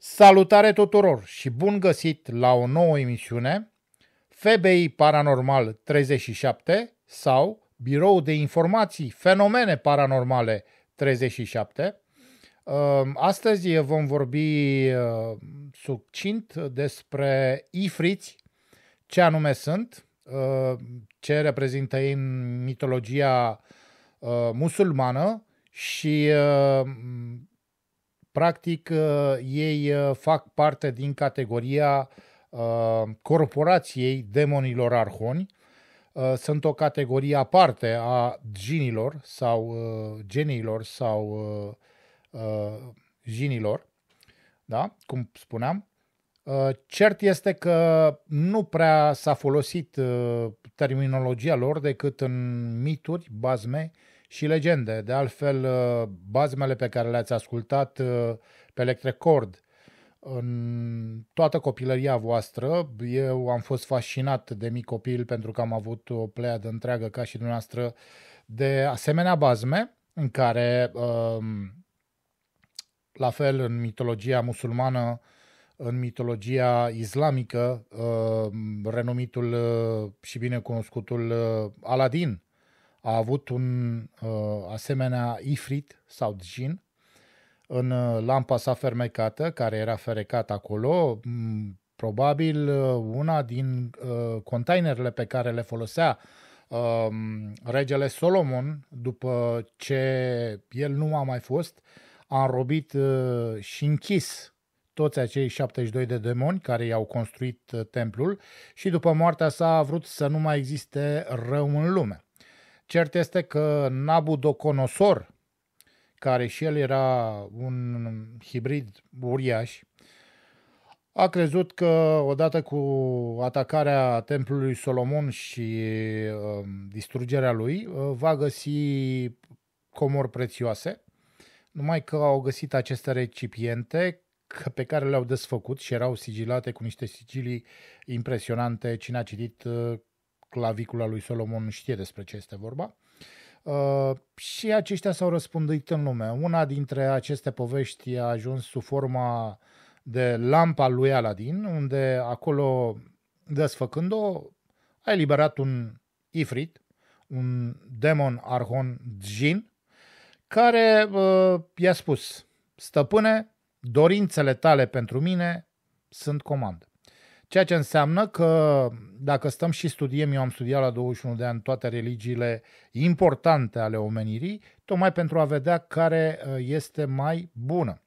Salutare tuturor și bun găsit la o nouă emisiune FBI Paranormal 37 sau Birou de Informații Fenomene Paranormale 37. Ă, astăzi vom vorbi ă, succint despre ifriți, ce anume sunt, ă, ce reprezintă ei în mitologia musulmană și Practic, uh, ei uh, fac parte din categoria uh, corporației demonilor arhoni. Sunt o categorie aparte a ginilor sau geniilor sau ginilor, da? cum spuneam. Cert este că nu prea s-a folosit terminologia lor decât în mituri, bazme și legende. De altfel, uh, bazmele pe care le-ați ascultat uh, pe Electrecord în toată copilăria voastră, eu am fost fascinat de mic copil pentru că am avut o pleiadă întreagă ca și dumneavoastră de asemenea bazme în care, um, la fel, în mitologia musulmană, în mitologia islamică, um, renumitul uh, și binecunoscutul Aladin, a avut un uh, asemenea ifrit sau djin în uh, lampa sa fermecată, care era ferecată acolo, mm, probabil uh, una din uh, containerele pe care le folosea uh, regele Solomon după ce el nu a mai fost, a înrobit uh, și închis toți acei 72 de demoni care i-au construit uh, templul și după moartea sa a vrut să nu mai existe rău în lume. Cert este că Nabucodonosor, care și el era un hibrid uriaș, a crezut că odată cu atacarea templului Solomon și uh, distrugerea lui, uh, va găsi comori prețioase, numai că au găsit aceste recipiente pe care le-au desfăcut și erau sigilate cu niște sigilii impresionante. Cine a citit uh, clavicula lui Solomon nu știe despre ce este vorba. Uh, și aceștia s-au răspândit în lume. Una dintre aceste povești a ajuns sub forma de lampa lui Aladin, unde acolo, desfăcând-o, a eliberat un ifrit, un demon arhon djin, care uh, i-a spus, stăpâne, dorințele tale pentru mine sunt comandă. Ceea ce înseamnă că dacă stăm și studiem, eu am studiat la 21 de ani toate religiile importante ale omenirii, tocmai pentru a vedea care uh, este mai bună.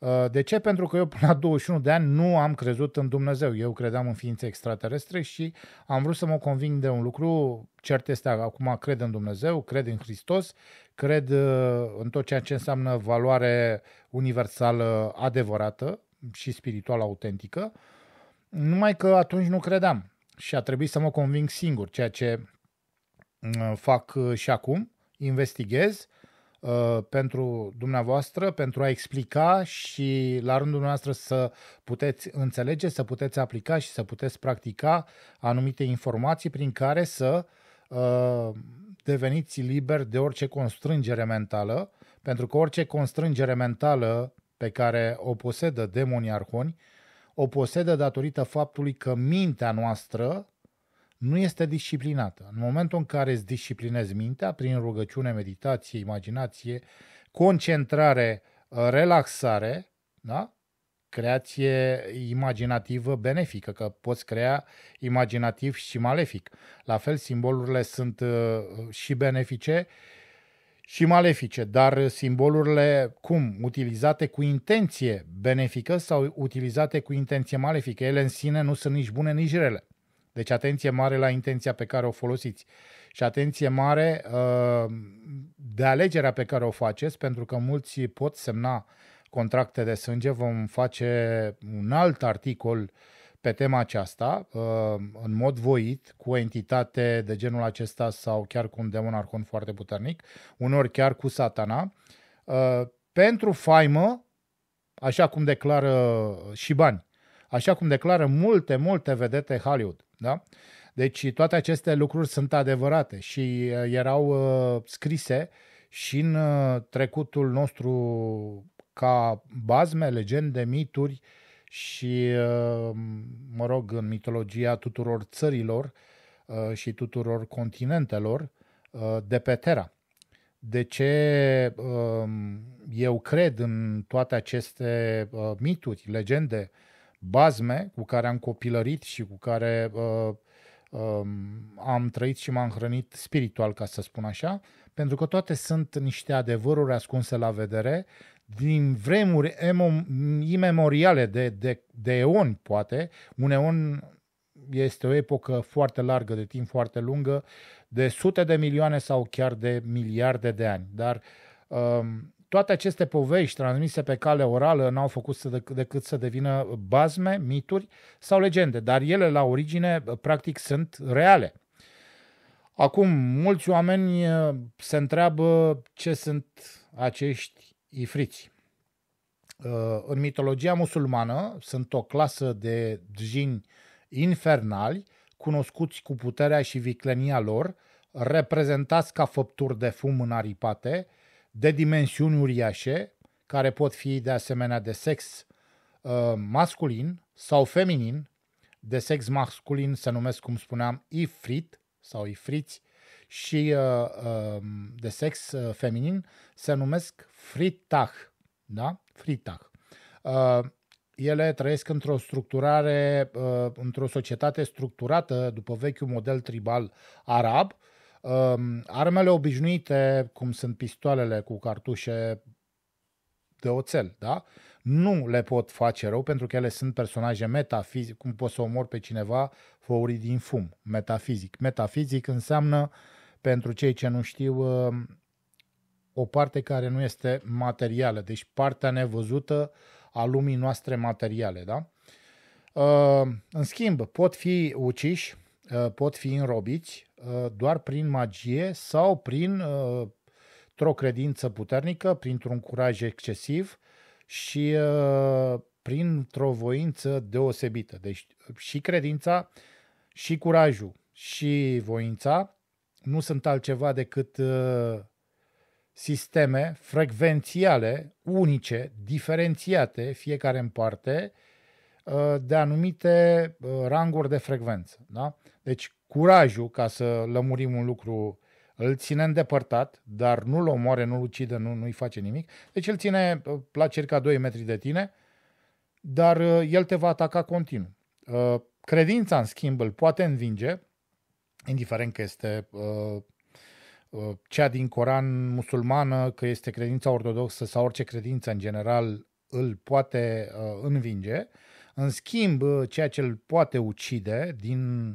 Uh, de ce? Pentru că eu până la 21 de ani nu am crezut în Dumnezeu. Eu credeam în ființe extraterestre și am vrut să mă conving de un lucru. Cert este acum cred în Dumnezeu, cred în Hristos, cred uh, în tot ceea ce înseamnă valoare universală adevărată și spirituală autentică. Uh, numai că atunci nu credeam și a trebuit să mă conving singur, ceea ce fac uh, și acum, investighez uh, pentru dumneavoastră, pentru a explica și la rândul noastră să puteți înțelege, să puteți aplica și să puteți practica anumite informații prin care să uh, deveniți liberi de orice constrângere mentală, pentru că orice constrângere mentală pe care o posedă demonii arhoni o posedă datorită faptului că mintea noastră nu este disciplinată. În momentul în care îți disciplinezi mintea prin rugăciune, meditație, imaginație, concentrare, uh, relaxare, da? creație imaginativă benefică, că poți crea imaginativ și malefic. La fel, simbolurile sunt uh, și benefice și malefice, dar simbolurile, cum, utilizate cu intenție benefică sau utilizate cu intenție malefică, ele în sine nu sunt nici bune, nici rele. Deci atenție mare la intenția pe care o folosiți și atenție mare uh, de alegerea pe care o faceți, pentru că mulți pot semna contracte de sânge, vom face un alt articol uh, pe tema aceasta, uh, în mod voit, cu o entitate de genul acesta sau chiar cu un demon arcon foarte puternic, unor chiar cu satana, uh, pentru faimă, așa cum declară și bani, așa cum declară multe, multe vedete Hollywood. Da? Deci toate aceste lucruri sunt adevărate și uh, erau scrise și în trecutul nostru ca bazme, legende, mituri, uh, și, uh, mă rog, în mitologia tuturor țărilor uh, și tuturor continentelor uh, de pe Terra. De ce um, eu cred în toate aceste mituri, legende, bazme cu care am copilărit și cu care uh, Um, am trăit și m-am hrănit spiritual, ca să spun așa, pentru că toate sunt niște adevăruri ascunse la vedere din vremuri imemoriale de, de, de eoni, poate. Un eon este o epocă foarte largă, de timp foarte lungă, de sute de milioane sau chiar de miliarde de ani. Dar uh, toate aceste povești transmise pe cale orală n-au făcut să dec- decât să devină bazme, mituri sau legende, dar ele la origine practic sunt reale. Acum, mulți oameni uh, se întreabă ce sunt acești ifriți. Uh, în mitologia musulmană sunt o clasă de djini infernali, cunoscuți cu puterea și viclenia lor, reprezentați ca făpturi de fum în aripate, de dimensiuni uriașe, care pot fi de asemenea de sex uh, masculin sau feminin, de sex masculin se numesc, cum spuneam, ifrit sau ifriți și uh, um, de sex uh, feminin se numesc fritah. Da? Fritah. ele trăiesc într-o structurare, într-o societate structurată după vechiul model tribal arab, uh, Armele obișnuite, cum sunt pistoalele cu cartușe de oțel, da? Nu le pot face rău pentru că ele sunt personaje metafizic, cum poți să omor pe cineva făuri din fum, metafizic. Metafizic înseamnă, pentru cei ce nu știu, o parte care nu este materială, deci partea nevăzută a lumii noastre materiale, da? În schimb, pot fi uciși, pot fi înrobiți, Uh, doar prin magie sau prin uh, o credință puternică, printr-un curaj excesiv și uh, printr-o voință deosebită. Deci și credința, și curajul, și voința nu sunt altceva decât sisteme frecvențiale, unice, diferențiate, fiecare în parte, de anumite ranguri de frecvență. Da? Deci curajul ca să lămurim un lucru îl ține îndepărtat, dar nu-l omoare, nu-l ucide, nu, nu-i face nimic. Deci îl ține uh, la circa 2 metri de tine, dar uh, el te va ataca continuu. Uh, credința, în schimb, îl poate învinge, indiferent că este cea din Coran musulmană, că este credința ortodoxă sau orice credință în general îl poate învinge. În schimb, ceea ce îl poate ucide din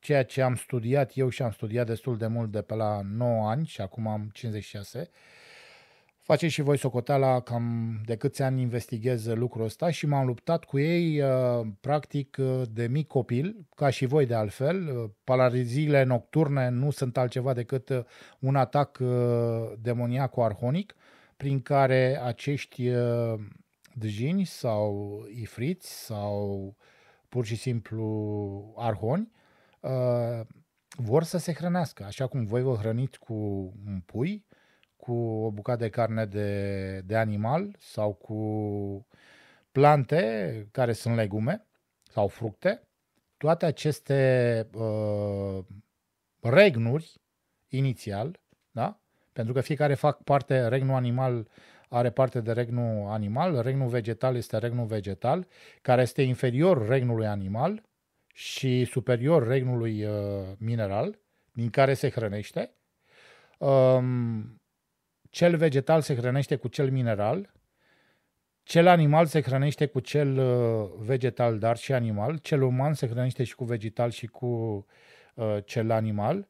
ceea ce am studiat eu și am studiat destul de mult de pe la 9 ani și acum am 56, faceți și voi socoteala cam de câți ani investighez lucrul ăsta și m-am luptat cu ei uh, practic uh, de mic copil, ca și voi de altfel. Uh, Palariziile nocturne nu sunt altceva decât un atac demoniac-arhonic prin care acești djini sau ifriți sau pur și simplu arhoni Uh, vor să se hrănească, așa cum voi vă hrăniți cu un pui, cu o bucată de carne de, de animal sau cu plante care sunt legume sau fructe, toate aceste uh, regnuri inițial, da? pentru că fiecare fac parte, regnul animal are parte de regnul animal, regnul vegetal este regnul vegetal, care este inferior regnului animal, și superior regnului uh, mineral din care se hrănește. Um, cel vegetal se hrănește cu cel mineral, cel animal se hrănește cu cel uh, vegetal, dar și animal, cel uman se hrănește și cu vegetal și cu uh, cel animal,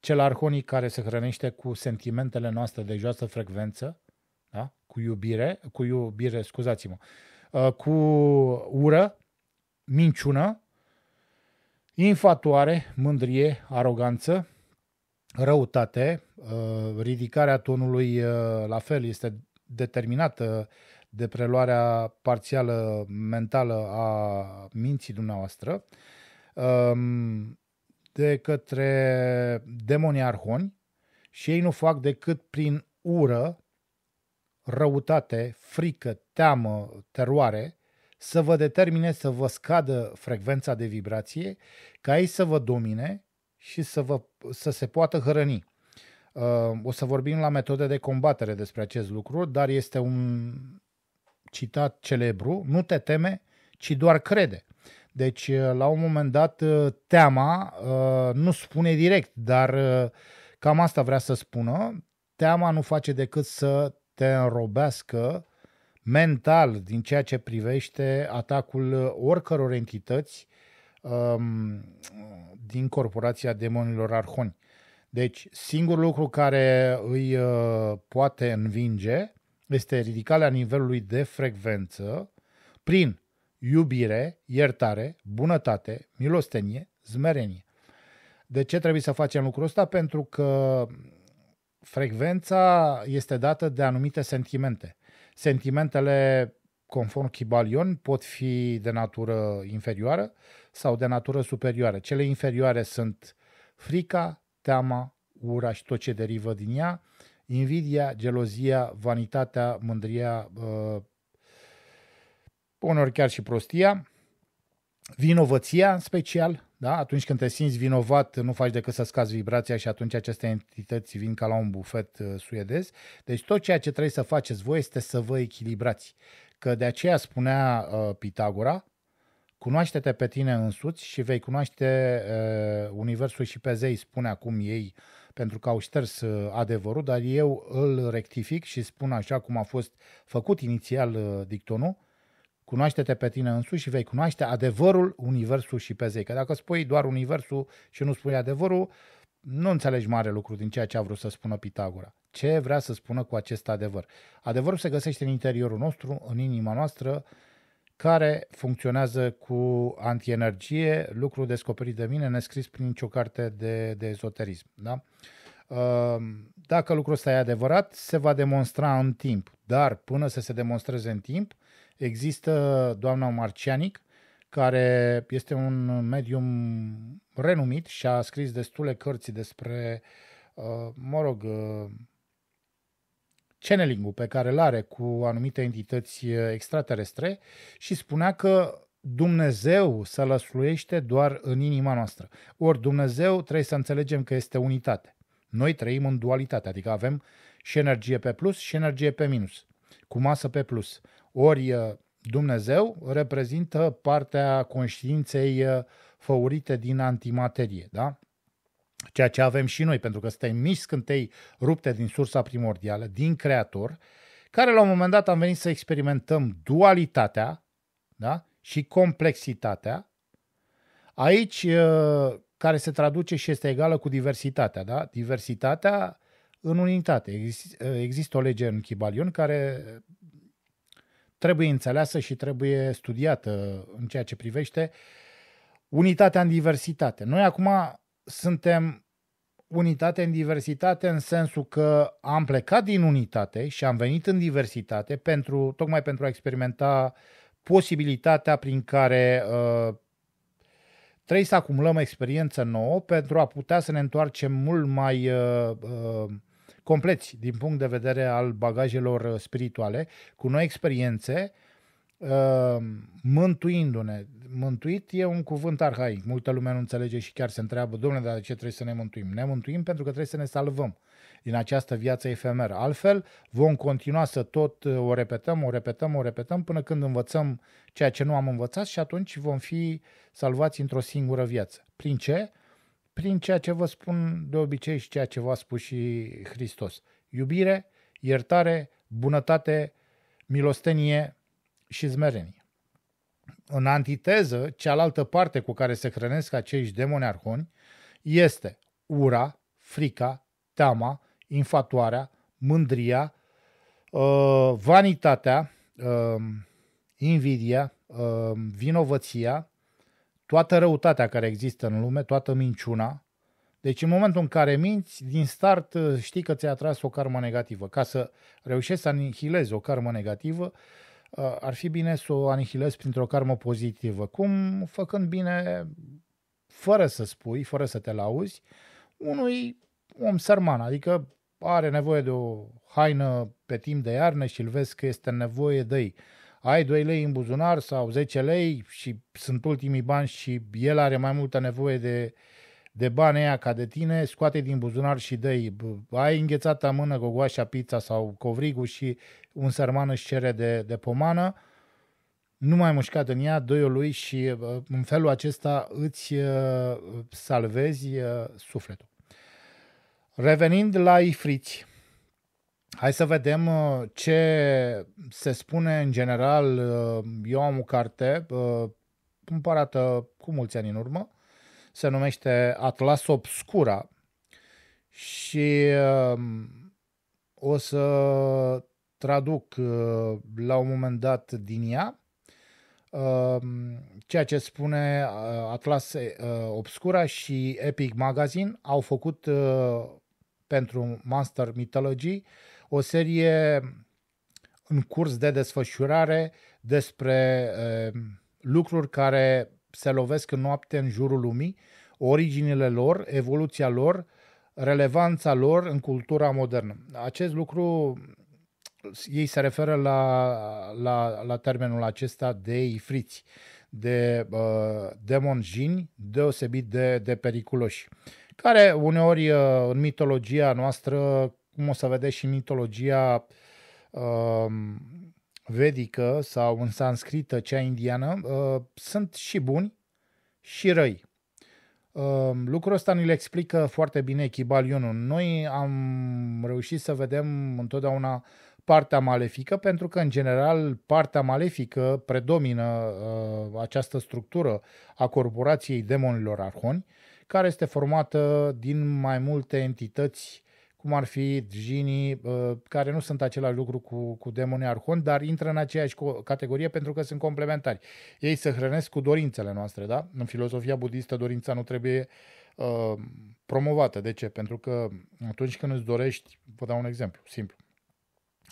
cel arhonic care se hrănește cu sentimentele noastre de joasă frecvență, da? cu iubire, cu iubire, scuzați-mă, cu ură, minciună, Infatuare, mândrie, aroganță, răutate, uh, ridicarea tonului uh, la fel este determinată de preluarea parțială mentală a minții dumneavoastră um, de către demonii arhoni și ei nu fac decât prin ură, răutate, frică, teamă, teroare să vă determine să vă scadă frecvența de vibrație, ca ei să vă domine și să, vă, să se poată hrăni. Uh, o să vorbim la metode de combatere despre acest lucru, dar este un citat celebru, nu te teme, ci doar crede. Deci, uh, la un moment dat, uh, teama nu spune direct, dar cam asta vrea să spună. Teama nu face decât să te înrobească mental din ceea ce privește atacul oricăror entități um, din Corporația Demonilor Arhoni. Deci, singurul lucru care îi uh, poate învinge este ridicarea nivelului de frecvență prin iubire, iertare, bunătate, milostenie, zmerenie. De ce trebuie să facem lucrul ăsta? Pentru că frecvența este dată de anumite sentimente. Sentimentele, conform Chibalion, pot fi de natură inferioară sau de natură superioară. Cele inferioare sunt frica, teama, ura și tot ce derivă din ea, invidia, gelozia, vanitatea, mândria, uh, unor chiar și prostia, vinovăția în special, da? Atunci când te simți vinovat, nu faci decât să scazi vibrația și atunci aceste entități vin ca la un bufet uh, suedez. Deci tot ceea ce trebuie să faceți voi este să vă echilibrați. Că de aceea spunea uh, Pitagora, cunoaște-te pe tine însuți și vei cunoaște uh, Universul și pe zei, spune acum ei, pentru că au șters uh, adevărul, dar eu îl rectific și spun așa cum a fost făcut inițial uh, dictonul, cunoaște-te pe tine însuși și vei cunoaște adevărul, universul și pe zei. Că dacă spui doar universul și nu spui adevărul, nu înțelegi mare lucru din ceea ce a vrut să spună Pitagora. Ce vrea să spună cu acest adevăr? Adevărul se găsește în interiorul nostru, în inima noastră, care funcționează cu antienergie, lucru descoperit de mine, nescris prin nicio carte de, de ezoterism. Da? Ehm, dacă lucrul ăsta e adevărat, se va demonstra în timp, dar până să se demonstreze în timp, Există doamna Marcianic, care este un medium renumit și a scris destule cărți despre, uh, mă rog, uh, channeling pe care îl are cu anumite entități uh, extraterestre și spunea că Dumnezeu se lăsluiește doar în inima noastră. Ori Dumnezeu trebuie să înțelegem că este unitate. Noi trăim în dualitate, adică avem și energie pe plus și energie pe minus, cu masă pe plus. Ori uh, Dumnezeu reprezintă partea conștiinței uh, făurite din antimaterie, da? Ceea ce avem și noi, pentru că suntem mici scântei rupte din sursa primordială, din Creator, care la un moment dat am venit să experimentăm dualitatea da? și complexitatea, aici uh, care se traduce și este egală cu diversitatea. Da? Diversitatea în unitate. Există o lege în Chibalion care trebuie înțeleasă și trebuie studiată în ceea ce privește unitatea în diversitate. Noi acum suntem unitate în diversitate în sensul că am plecat din unitate și am venit în diversitate pentru, tocmai pentru a experimenta posibilitatea prin care uh, trebuie să acumulăm experiență nouă pentru a putea să ne întoarcem mult mai uh, uh, compleți din punct de vedere al bagajelor uh, spirituale, cu noi experiențe, uh, mântuindu-ne. Mântuit e un cuvânt arhaic. Multă lume nu înțelege și chiar se întreabă, domnule, dar de ce trebuie să ne mântuim? Ne mântuim pentru că trebuie să ne salvăm din această viață efemeră. Altfel, vom continua să tot uh, o repetăm, o repetăm, o repetăm până când învățăm ceea ce nu am învățat și atunci vom fi salvați într-o singură viață. Prin ce? prin ceea ce vă spun de obicei și ceea ce v-a spus și Hristos. Iubire, iertare, bunătate, milostenie și zmerenie. În antiteză, cealaltă parte cu care se hrănesc acești demoni arhoni este ura, frica, teama, infatuarea, mândria, uh, vanitatea, uh, invidia, uh, vinovăția, toată răutatea care există în lume, toată minciuna. Deci în momentul în care minți, din start uh, știi că ți-ai atras o karmă negativă. Ca să reușești să anihilezi o karmă negativă, uh, ar fi bine să o anihilezi printr-o karmă pozitivă. Cum? Făcând bine fără să spui, fără să te lauzi, unui om sărman, adică are nevoie de o haină pe timp de iarnă și îl vezi că este nevoie de ei ai 2 lei în buzunar sau 10 lei și sunt ultimii bani și el are mai multă nevoie de, de bani aia ca de tine, scoate din buzunar și dă Ai înghețata mână gogoașa pizza sau covrigul și un sărman își cere de, de pomană, nu mai mușcat în ea, doiul lui și în felul acesta îți ă, salvezi ă, sufletul. Revenind la ifriți, Hai să vedem uh, ce se spune în general. Eu uh, am o carte cumpărată uh, cu mulți ani în urmă, se numește Atlas Obscura și o să traduc la un moment dat din ea ceea ce spune Atlas Obscura și Epic Magazine au făcut pentru Master Mythology uh, o serie în curs de desfășurare despre ehm, lucruri care se lovesc în noapte în jurul lumii, originile lor, evoluția lor, relevanța lor în cultura modernă. Acest lucru, ei se referă la, la, la termenul acesta de ifriți, de uh, demonjini deosebit de, de periculoși, care uneori uh, în mitologia noastră cum o să vedeți și mitologia uh, vedică sau în sanscrită, cea indiană, uh, sunt și buni și răi. Uh, lucrul ăsta ne-l explică foarte bine Chibalionul. Noi am reușit să vedem întotdeauna partea malefică, pentru că, în general, partea malefică predomină uh, această structură a corporației demonilor arhoni, care este formată din mai multe entități cum ar fi jinii, uh, care nu sunt același lucru cu, cu demonii arhon, dar intră în aceeași categorie pentru că sunt complementari. Ei se hrănesc cu dorințele noastre, da? În filozofia budistă dorința nu trebuie uh, promovată. De ce? Pentru că atunci când îți dorești, vă dau un exemplu simplu,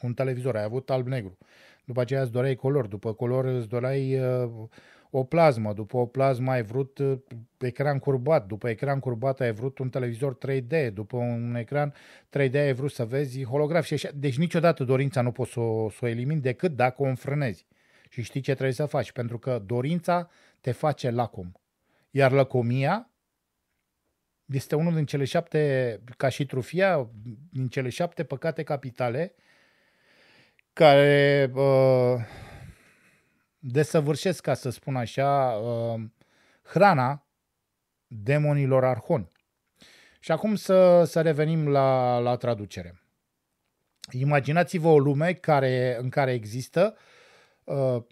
un televizor, ai avut alb-negru, după aceea îți doreai color, după color îți doreai uh, o plasmă, după o plasmă ai vrut uh, ecran curbat, după ecran curbat ai vrut un televizor 3D, după un ecran 3D ai vrut să vezi holograf și așa. Deci niciodată dorința nu poți să, să o elimini decât dacă o înfrânezi și știi ce trebuie să faci, pentru că dorința te face lacom. Iar lăcomia este unul din cele șapte, ca și trufia, din cele șapte păcate capitale care uh, desăvârșesc, ca să spun așa, uh, hrana demonilor arhoni. Și acum să, să revenim la, la traducere. Imaginați-vă o lume care, în care există uh,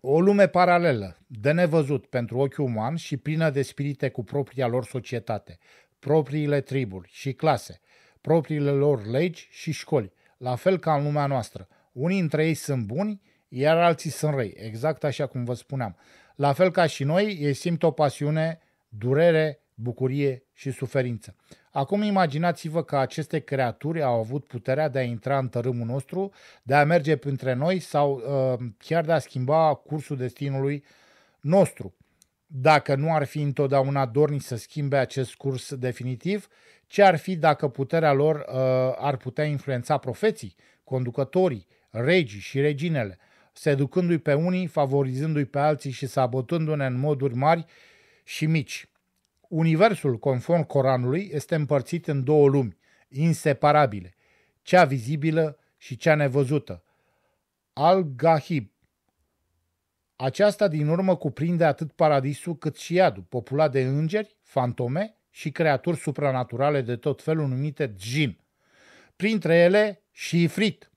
o lume paralelă, de nevăzut pentru ochiul uman și plină de spirite cu propria lor societate, propriile triburi și clase, propriile lor legi și școli, la fel ca în lumea noastră. Unii dintre ei sunt buni, iar alții sunt răi, exact așa cum vă spuneam. La fel ca și noi, ei simt o pasiune, durere, bucurie și suferință. Acum imaginați-vă că aceste creaturi au avut puterea de a intra în tărâmul nostru, de a merge printre noi sau uh, chiar de a schimba cursul destinului nostru. Dacă nu ar fi întotdeauna dorni să schimbe acest curs definitiv, ce ar fi dacă puterea lor uh, ar putea influența profeții, conducătorii, regii și reginele, seducându-i pe unii, favorizându-i pe alții și sabotându-ne în moduri mari și mici. Universul, conform Coranului, este împărțit în două lumi, inseparabile, cea vizibilă și cea nevăzută. Al-Gahib. Aceasta din urmă cuprinde atât paradisul cât și iadul, populat de îngeri, fantome și creaturi supranaturale de tot felul numite djin. Printre ele și ifrit,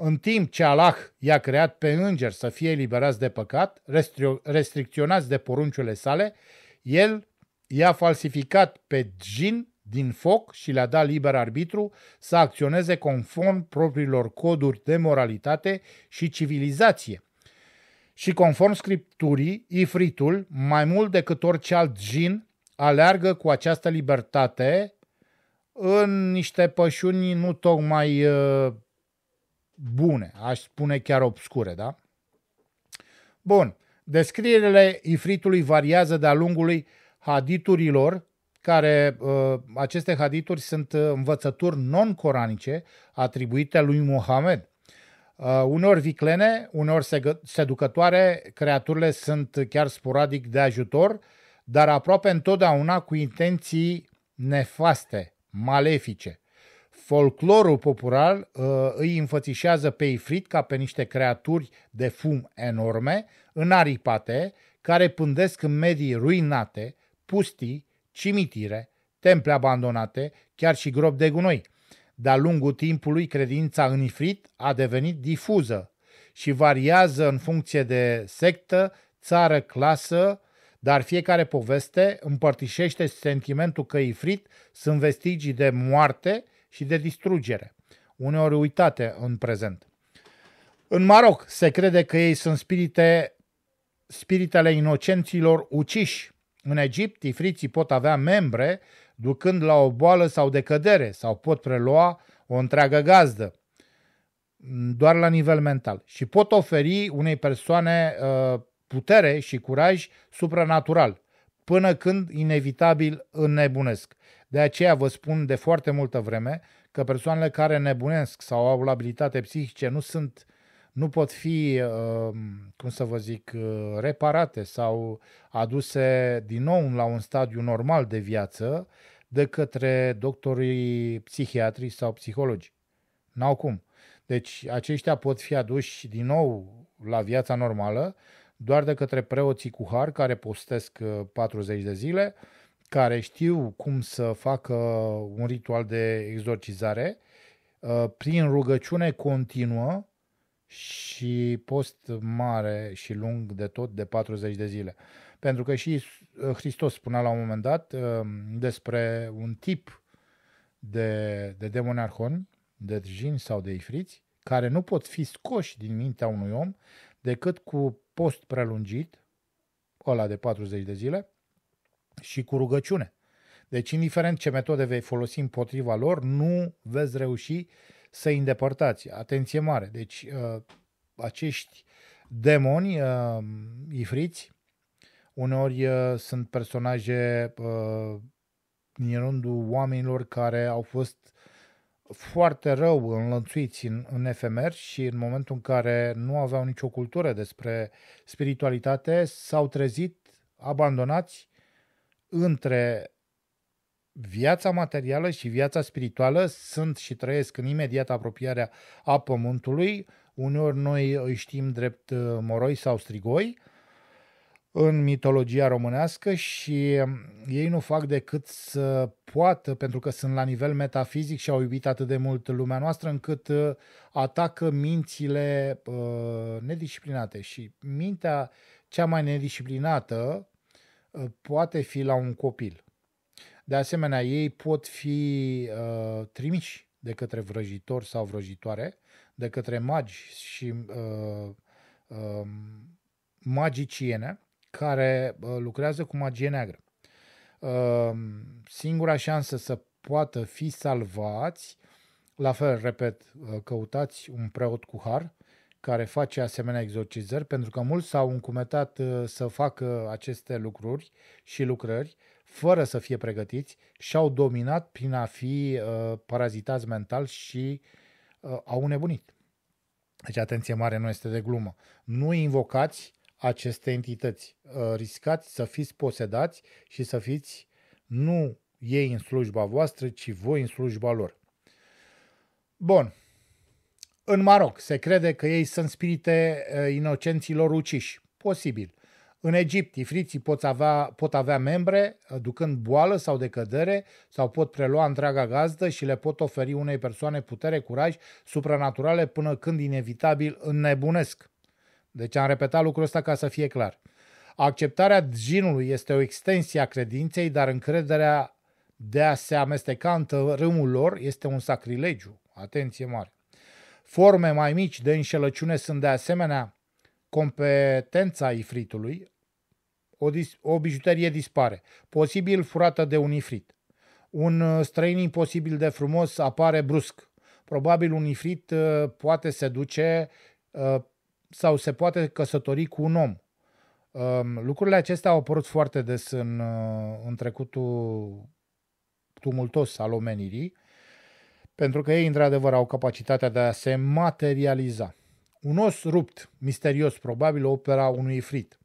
în timp ce Allah i-a creat pe îngeri să fie eliberați de păcat, restricționați de porunciile sale, el i-a falsificat pe jin din foc și le-a dat liber arbitru să acționeze conform propriilor coduri de moralitate și civilizație. Și conform scripturii, ifritul, mai mult decât orice alt jin, aleargă cu această libertate în niște pășuni nu tocmai uh, bune, aș spune chiar obscure, da? Bun, descrierile ifritului variază de-a lungul haditurilor, care uh, aceste hadituri sunt uh, învățături non-coranice atribuite lui Mohamed. Uh, unor viclene, unor seducătoare, creaturile sunt chiar sporadic de ajutor, dar aproape întotdeauna cu intenții nefaste, malefice folclorul popular uh, îi înfățișează pe Ifrit ca pe niște creaturi de fum enorme, înaripate, care pândesc în medii ruinate, pustii, cimitire, temple abandonate, chiar și grob de gunoi. De-a lungul timpului, credința în Ifrit a devenit difuză și variază în funcție de sectă, țară, clasă, dar fiecare poveste împărtișește sentimentul că Ifrit sunt vestigii de moarte și de distrugere, uneori uitate în prezent. În Maroc se crede că ei sunt spirite, spiritele inocenților uciși. În Egipt, ifriții pot avea membre ducând la o boală sau decădere sau pot prelua o întreagă gazdă doar la nivel mental și pot oferi unei persoane uh, putere și curaj supranatural, până când inevitabil înnebunesc. De aceea vă spun de foarte multă vreme că persoanele care nebunesc sau au abilitate psihice nu sunt nu pot fi, uh, cum să vă zic, uh, reparate sau aduse din nou la un stadiu normal de viață de către doctorii psihiatri sau psihologi. N-au cum. Deci aceștia pot fi aduși din nou la viața normală doar de către preoții cu har care postesc 40 uh, de zile, care știu cum să facă un ritual de exorcizare uh, prin rugăciune continuă și post mare și lung de tot de 40 de zile. Pentru că și uh, Hristos spunea la un moment dat uh, despre un tip de, de demoniarhoni, de jin sau de ifriți, care nu pot fi scoși din mintea unui om decât cu post prelungit, ăla de 40 de zile, și cu rugăciune. Deci, indiferent ce metode vei folosi împotriva lor, nu veți reuși să îi îndepărtați. Atenție mare! Deci, uh, acești demoni uh, ifriți, uneori uh, sunt personaje din rândul oamenilor care au fost foarte rău înlănțuiți în, în efemer și în momentul în care nu aveau nicio cultură despre spiritualitate, s-au trezit abandonați între viața materială și viața spirituală sunt și trăiesc în imediat apropiarea a pământului. Uneori noi îi știm drept uh, moroi sau strigoi în mitologia românească și um, ei nu fac decât să poată, pentru că sunt la nivel metafizic și au iubit atât de mult lumea noastră, încât uh, atacă mințile uh, nedisciplinate. Și mintea cea mai nedisciplinată Uh, poate fi la un copil. De asemenea, ei pot fi uh, trimiși de către vrăjitori sau vrăjitoare, de către magi și uh, uh, magiciene care uh, lucrează cu magie neagră. Uh, singura șansă să poată fi salvați, la fel, repet, uh, căutați un preot cu har care face asemenea exorcizări, pentru că mulți s-au încumetat uh, să facă aceste lucruri și lucrări fără să fie pregătiți și au dominat prin a fi uh, parazitați mental și uh, au nebunit. Deci atenție mare nu este de glumă. Nu invocați aceste entități. Uh, riscați să fiți posedați și să fiți nu ei în slujba voastră, ci voi în slujba lor. Bun, în Maroc se crede că ei sunt spirite eh, inocenților uciși. Posibil. În Egipt, ifriții pot avea, pot avea membre, eh, ducând boală sau decădere, sau pot prelua întreaga gazdă și le pot oferi unei persoane putere, curaj, supranaturale, până când inevitabil înnebunesc. Deci am repetat lucrul ăsta ca să fie clar. Acceptarea djinului este o extensie a credinței, dar încrederea de a se amesteca în tărâmul lor este un sacrilegiu. Atenție mare! Forme mai mici de înșelăciune sunt de asemenea competența ifritului, o, dis- o bijuterie dispare, posibil furată de un ifrit. Un uh, străin imposibil de frumos apare brusc. Probabil un ifrit uh, poate se duce uh, sau se poate căsători cu un om. Um, lucrurile acestea au apărut foarte des în, în trecutul tumultos al omenirii pentru că ei într-adevăr au capacitatea de a se materializa. Un os rupt, misterios probabil, opera unui ifrit.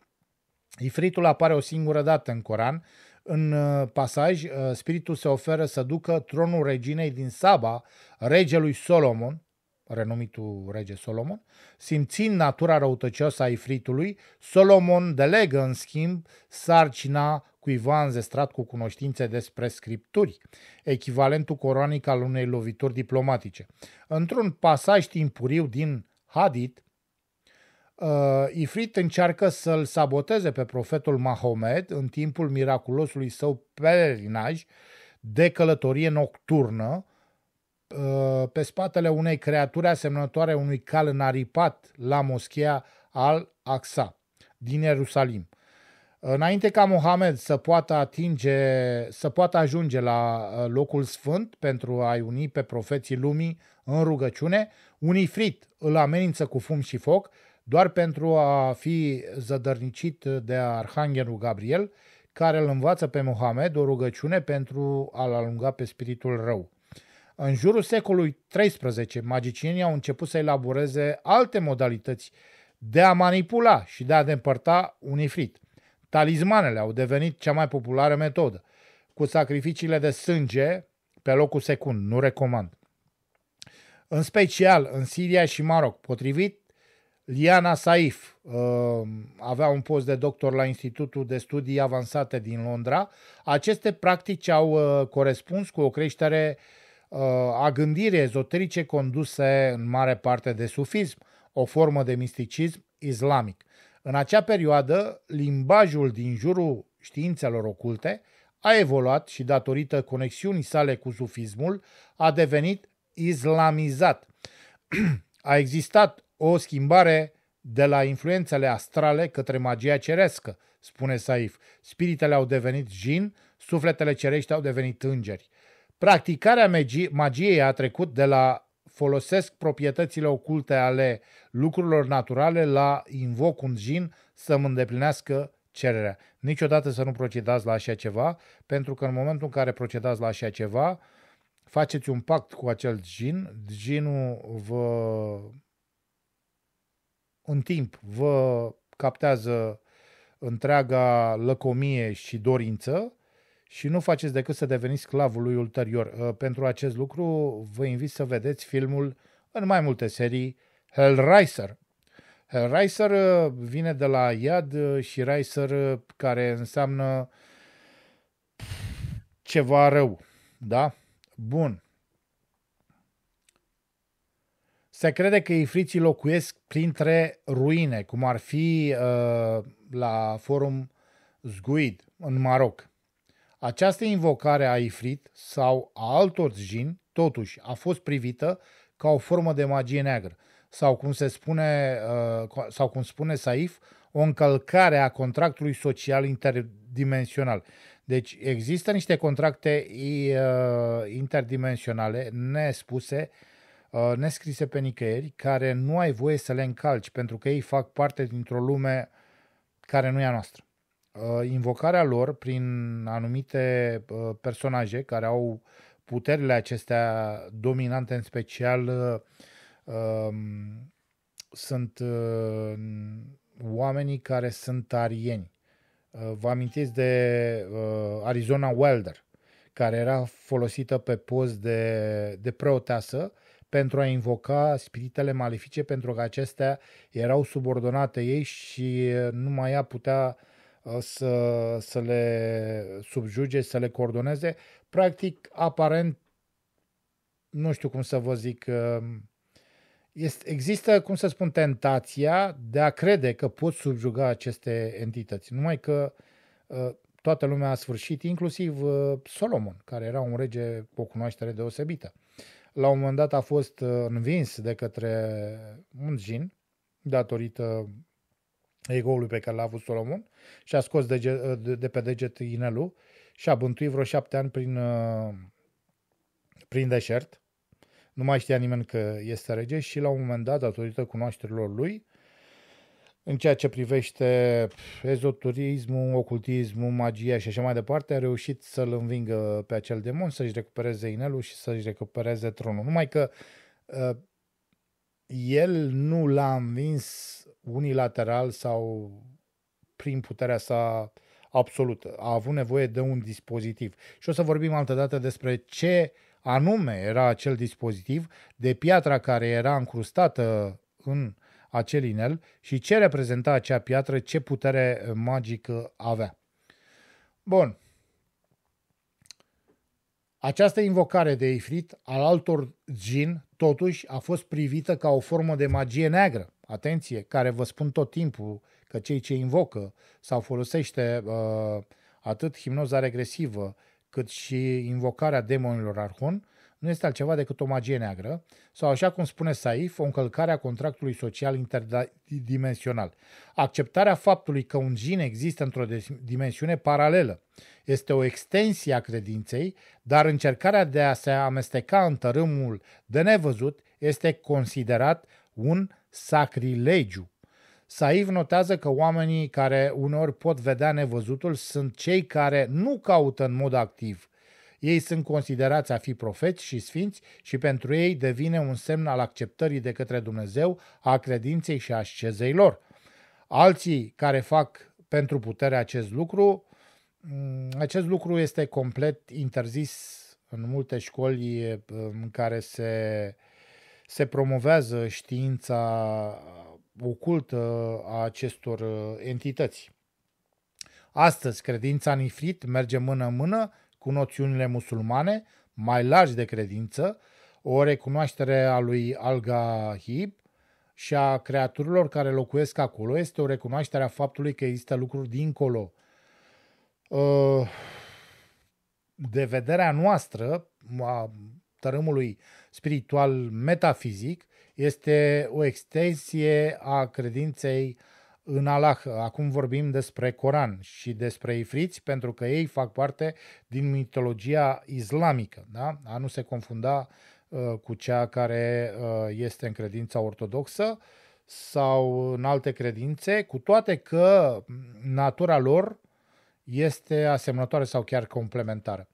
Ifritul apare o singură dată în Coran, în uh, pasaj, uh, spiritul se oferă să ducă tronul reginei din Saba, regelui Solomon, renumitul rege Solomon, simțind natura răutăcioasă a ifritului, Solomon delegă în schimb sarcina cuiva înzestrat cu cunoștințe despre scripturi, echivalentul coronic al unei lovituri diplomatice. Într-un pasaj timpuriu din Hadith, uh, Ifrit încearcă să-l saboteze pe profetul Mahomet în timpul miraculosului său pelerinaj de călătorie nocturnă uh, pe spatele unei creaturi asemănătoare unui cal înaripat la moschea al Aqsa din Ierusalim. Înainte ca Mohamed să poată atinge, să poată ajunge la uh, locul sfânt pentru a-i uni pe profeții lumii în rugăciune, un ifrit îl amenință cu fum și foc doar pentru a fi zădărnicit de arhanghelul Gabriel, care îl învață pe Mohamed o rugăciune pentru a-l alunga pe spiritul rău. În jurul secolului XIII, magicienii au început să elaboreze alte modalități de a manipula și de a depărta un ifrit – Talismanele au devenit cea mai populară metodă, cu sacrificiile de sânge pe locul secund, nu recomand. În special în Siria și Maroc, potrivit Liana Saif uh, avea un post de doctor la Institutul de Studii Avansate din Londra. Aceste practici au uh, corespuns cu o creștere uh, a gândirii ezoterice conduse în mare parte de sufism, o formă de misticism islamic. În acea perioadă, limbajul din jurul științelor oculte a evoluat și datorită conexiunii sale cu sufismul a devenit islamizat. a existat o schimbare de la influențele astrale către magia cerescă, spune Saif. Spiritele au devenit jin, sufletele cerești au devenit îngeri. Practicarea magiei a trecut de la folosesc proprietățile oculte ale lucrurilor naturale la invoc un jin să mă îndeplinească cererea. Niciodată să nu procedați la așa ceva, pentru că în momentul în care procedați la așa ceva, faceți un pact cu acel jin, jinul vă în timp vă captează întreaga lăcomie și dorință și nu faceți decât să deveniți sclavul lui ulterior. Uh, pentru acest lucru vă invit să vedeți filmul în mai multe serii Hellraiser. Hellraiser uh, vine de la iad uh, și Raiser care înseamnă ceva rău. Da? Bun. Se crede că ifriții locuiesc printre ruine, cum ar fi uh, la forum Zguid, în Maroc. Această invocare a Ifrit sau a altor jin, totuși, a fost privită ca o formă de magie neagră sau cum se spune, uh, sau cum spune Saif, o încălcare a contractului social interdimensional. Deci există niște contracte uh, interdimensionale nespuse, uh, nescrise pe nicăieri, care nu ai voie să le încalci pentru că ei fac parte dintr-o lume care nu e a noastră. Uh, invocarea lor prin anumite uh, personaje care au puterile acestea dominante, în special uh, um, sunt oamenii care sunt arieni. Vă amintiți de Arizona Wilder, care era folosită pe post de, de preoteasă pentru a invoca spiritele malefice, pentru că acestea erau subordonate ei și numai ea putea uh, Uh, să, să le subjuge, să le coordoneze. Practic, aparent, nu știu cum să vă zic, um, este, există, cum să spun, tentația de a crede că pot subjuga aceste entități. Numai că uh, toată lumea a sfârșit, inclusiv uh, Solomon, care era un rege cu o cunoaștere deosebită. La un moment dat a fost învins de către un jin, datorită golul pe care l-a avut Solomon și a scos de, de, pe deget inelul și a bântuit vreo șapte ani prin, uh, prin deșert. Nu mai știa nimeni că este rege și la un moment dat, datorită cunoașterilor lui, în ceea ce privește ezoturismul, ocultismul, magia și așa mai departe, a reușit să-l învingă pe acel demon, să-și recupereze inelul și să-și recupereze tronul. Numai că uh, el nu l-a învins unilateral sau prin puterea sa absolută. A avut nevoie de un dispozitiv. Și o să vorbim altă dată despre ce anume era acel dispozitiv, de piatra care era încrustată în acel inel și ce reprezenta acea piatră, ce putere magică avea. Bun. Această invocare de Ifrit al altor djin, totuși, a fost privită ca o formă de magie neagră, atenție, care vă spun tot timpul că cei ce invocă sau folosește uh, atât hipnoza regresivă cât și invocarea demonilor arhon, nu este altceva decât o magie neagră sau, așa cum spune Saif, o încălcare a contractului social interdimensional. Acceptarea faptului că un jin există într-o dimensiune paralelă este o extensie a credinței, dar încercarea de a se amesteca în tărâmul de nevăzut este considerat un sacrilegiu. Saiv notează că oamenii care uneori pot vedea nevăzutul sunt cei care nu caută în mod activ. Ei sunt considerați a fi profeți și sfinți și pentru ei devine un semn al acceptării de către Dumnezeu a credinței și a ascezei lor. Alții care fac pentru putere acest lucru, mm, acest lucru este complet interzis în multe școli mm, în care se se promovează știința ocultă a acestor uh, entități. Astăzi, credința în ifrit merge mână-mână cu noțiunile musulmane, mai largi de credință, o recunoaștere a lui Alga Hib și a creaturilor care locuiesc acolo este o recunoaștere a faptului că există lucruri dincolo uh, de vederea noastră, tărâmului spiritual metafizic, este o extensie a credinței în Allah. Acum vorbim despre Coran și despre ifriți, pentru că ei fac parte din mitologia islamică, da? a nu se confunda uh, cu cea care uh, este în credința ortodoxă sau în alte credințe, cu toate că natura lor este asemănătoare sau chiar complementară.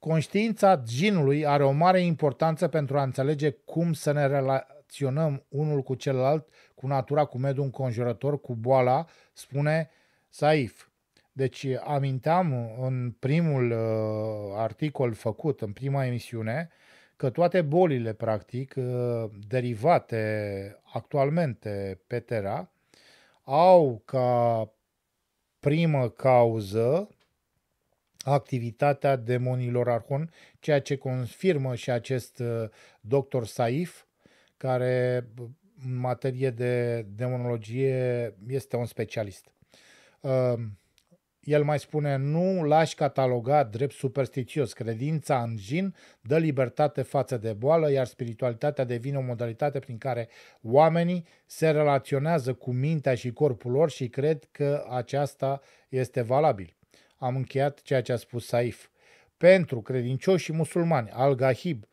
Conștiința ginului are o mare importanță pentru a înțelege cum să ne relaționăm unul cu celălalt, cu natura, cu mediul înconjurător, cu boala, spune Saif. Deci aminteam în primul uh, articol făcut, în prima emisiune, că toate bolile, practic, uh, derivate actualmente pe Terra, au ca primă cauză activitatea demonilor Arhon, ceea ce confirmă și acest uh, doctor Saif, care uh, în materie de demonologie este un specialist. Uh, el mai spune, nu lași cataloga drept superstițios. Credința în jin dă libertate față de boală, iar spiritualitatea devine o modalitate prin care oamenii se relaționează cu mintea și corpul lor și cred că aceasta este valabil am încheiat ceea ce a spus Saif. Pentru credincioșii musulmani, Al-Gahib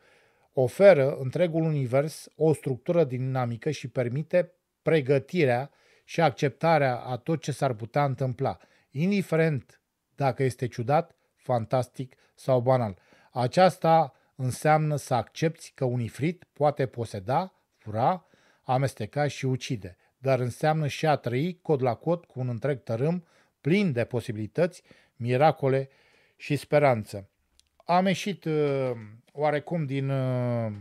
oferă întregul univers o structură dinamică și permite pregătirea și acceptarea a tot ce s-ar putea întâmpla, indiferent dacă este ciudat, fantastic sau banal. Aceasta înseamnă să accepti că un ifrit poate poseda, fura, amesteca și ucide, dar înseamnă și a trăi cod la cod cu un întreg tărâm plin de posibilități miracole și speranță. Am ieșit uh, oarecum din uh,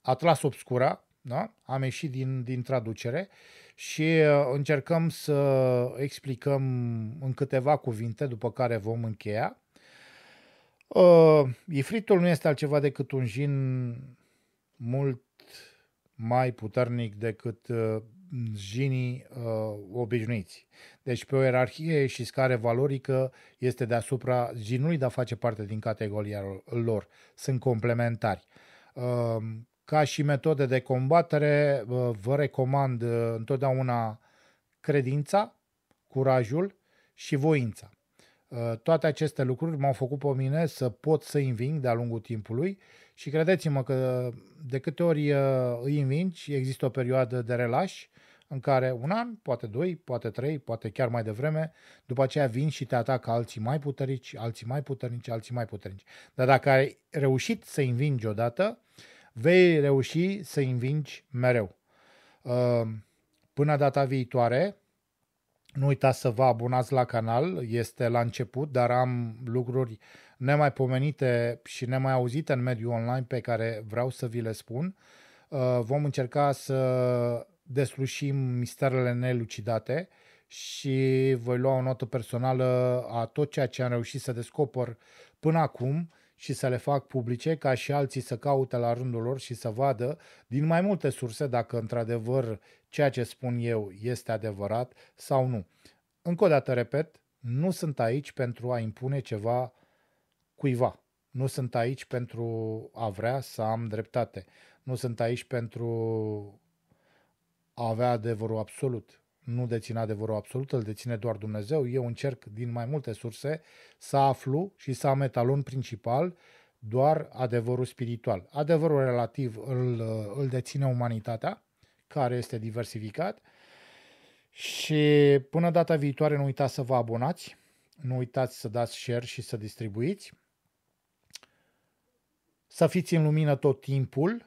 Atlas Obscura, da? am ieșit din, din traducere și uh, încercăm să explicăm în câteva cuvinte, după care vom încheia. Uh, ifritul nu este altceva decât un jin mult mai puternic decât uh, jinii uh, obișnuiți. Deci pe o ierarhie și scară valorică este deasupra jinului, dar face parte din categoria lor. Sunt complementari. Uh, ca și metode de combatere, uh, vă recomand uh, întotdeauna credința, curajul și voința. Uh, toate aceste lucruri m-au făcut pe mine să pot să înving de-a lungul timpului și credeți-mă că de câte ori uh, îi învingi, există o perioadă de relași, în care un an, poate doi, poate trei, poate chiar mai devreme, după aceea vin și te atacă alții mai puternici, alții mai puternici, alții mai puternici. Dar dacă ai reușit să învingi odată, vei reuși să învingi mereu. Ehm, până data viitoare, nu uitați să vă abonați la canal, este la început, dar am lucruri nemaipomenite și nemai auzite în mediul online pe care vreau să vi le spun. Ehm, vom încerca să deslușim misterele nelucidate și voi lua o notă personală a tot ceea ce am reușit să descopăr până acum și să le fac publice ca și alții să caute la rândul lor și să vadă din mai multe surse dacă într-adevăr ceea ce spun eu este adevărat sau nu. Încă o dată repet, nu sunt aici pentru a impune ceva cuiva. Nu sunt aici pentru a vrea să am dreptate. Nu sunt aici pentru avea adevărul absolut. Nu deține adevărul absolut, îl deține doar Dumnezeu. Eu încerc din mai multe surse să aflu și să am etalon principal doar adevărul spiritual. Adevărul relativ îl, îl deține umanitatea, care este diversificat. Și până data viitoare nu uitați să vă abonați, nu uitați să dați share și să distribuiți. Să fiți în lumină tot timpul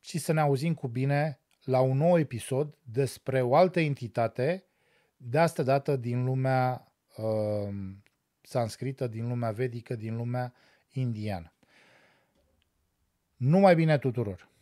și să ne auzim cu bine la un nou episod despre o altă entitate, de asta dată din lumea uh, sanscrită, din lumea vedică, din lumea indiană. Numai bine tuturor!